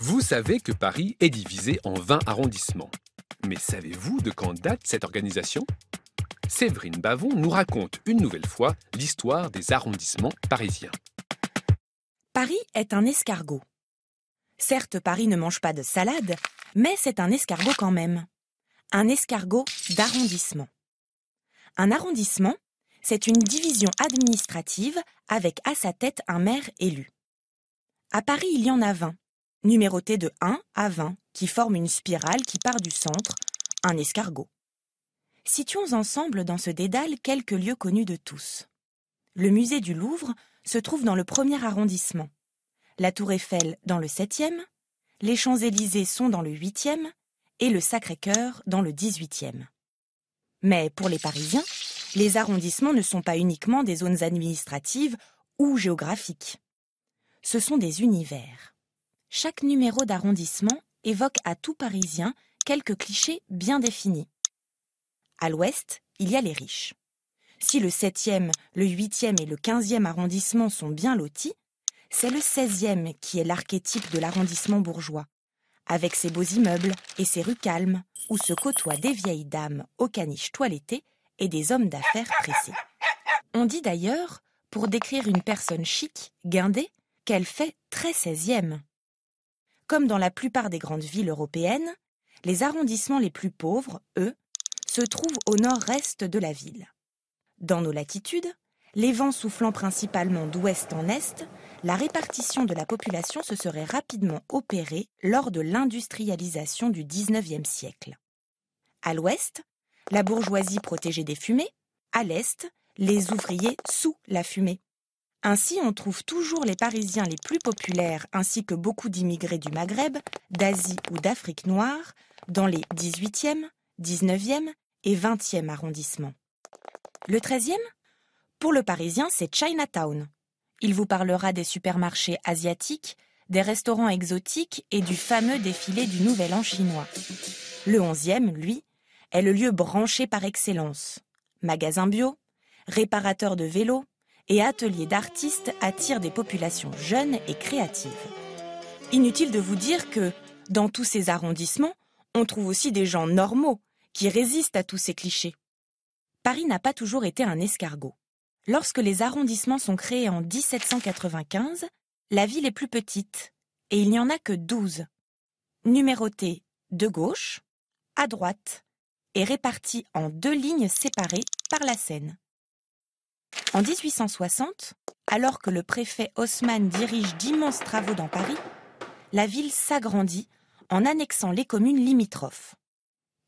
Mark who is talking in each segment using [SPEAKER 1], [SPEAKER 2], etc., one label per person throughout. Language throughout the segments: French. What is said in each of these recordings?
[SPEAKER 1] Vous savez que Paris est divisé en 20 arrondissements. Mais savez-vous de quand date cette organisation Séverine Bavon nous raconte une nouvelle fois l'histoire des arrondissements parisiens. Paris est un escargot. Certes, Paris ne mange pas de salade, mais c'est un escargot quand même. Un escargot d'arrondissement. Un arrondissement, c'est une division administrative avec à sa tête un maire élu. À Paris, il y en a 20 numérotés de 1 à 20, qui forment une spirale qui part du centre, un escargot. Situons ensemble dans ce dédale quelques lieux connus de tous. Le musée du Louvre se trouve dans le premier arrondissement, la Tour Eiffel dans le 7e, les Champs-Élysées sont dans le 8e et le Sacré-Cœur dans le 18e. Mais pour les Parisiens, les arrondissements ne sont pas uniquement des zones administratives ou géographiques. Ce sont des univers. Chaque numéro d'arrondissement évoque à tout Parisien quelques clichés bien définis. À l'ouest, il y a les riches. Si le 7e, le 8e et le 15e arrondissement sont bien lotis, c'est le 16e qui est l'archétype de l'arrondissement bourgeois, avec ses beaux immeubles et ses rues calmes, où se côtoient des vieilles dames aux caniches toilettées et des hommes d'affaires pressés. On dit d'ailleurs, pour décrire une personne chic, guindée, qu'elle fait très 16e. Comme dans la plupart des grandes villes européennes, les arrondissements les plus pauvres, eux, se trouvent au nord-est de la ville. Dans nos latitudes, les vents soufflant principalement d'ouest en est, la répartition de la population se serait rapidement opérée lors de l'industrialisation du XIXe siècle. À l'ouest, la bourgeoisie protégée des fumées, à l'est, les ouvriers sous la fumée. Ainsi, on trouve toujours les Parisiens les plus populaires, ainsi que beaucoup d'immigrés du Maghreb, d'Asie ou d'Afrique noire, dans les 18e, 19e et 20e arrondissements. Le 13e Pour le Parisien, c'est Chinatown. Il vous parlera des supermarchés asiatiques, des restaurants exotiques et du fameux défilé du Nouvel An chinois. Le 11e, lui, est le lieu branché par excellence. Magasins bio, réparateurs de vélos, et ateliers d'artistes attirent des populations jeunes et créatives. Inutile de vous dire que, dans tous ces arrondissements, on trouve aussi des gens normaux qui résistent à tous ces clichés. Paris n'a pas toujours été un escargot. Lorsque les arrondissements sont créés en 1795, la ville est plus petite et il n'y en a que 12. Numérotés de gauche à droite et répartis en deux lignes séparées par la Seine. En 1860, alors que le préfet Haussmann dirige d'immenses travaux dans Paris, la ville s'agrandit en annexant les communes limitrophes.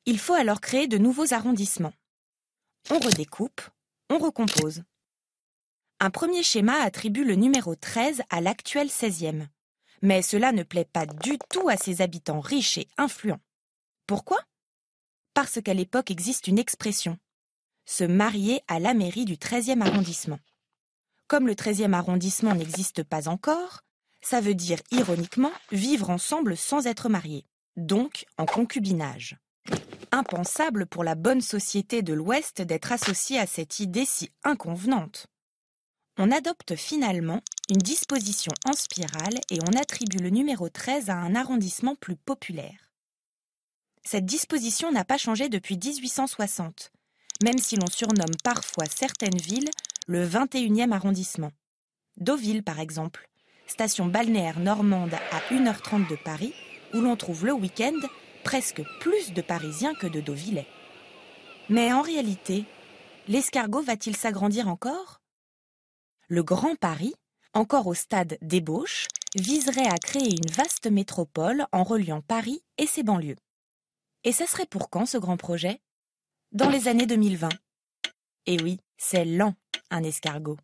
[SPEAKER 1] Il faut alors créer de nouveaux arrondissements. On redécoupe, on recompose. Un premier schéma attribue le numéro 13 à l'actuel 16e. Mais cela ne plaît pas du tout à ses habitants riches et influents. Pourquoi Parce qu'à l'époque existe une expression se marier à la mairie du 13e arrondissement. Comme le 13e arrondissement n'existe pas encore, ça veut dire ironiquement vivre ensemble sans être marié, donc en concubinage. Impensable pour la bonne société de l'Ouest d'être associée à cette idée si inconvenante. On adopte finalement une disposition en spirale et on attribue le numéro 13 à un arrondissement plus populaire. Cette disposition n'a pas changé depuis 1860, même si l'on surnomme parfois certaines villes le 21e arrondissement. Deauville, par exemple, station balnéaire normande à 1h30 de Paris, où l'on trouve le week-end presque plus de Parisiens que de Deauvillais. Mais en réalité, l'escargot va-t-il s'agrandir encore Le Grand Paris, encore au stade d'ébauche, viserait à créer une vaste métropole en reliant Paris et ses banlieues. Et ça serait pour quand ce grand projet dans les années 2020. Et eh oui, c'est lent, un escargot.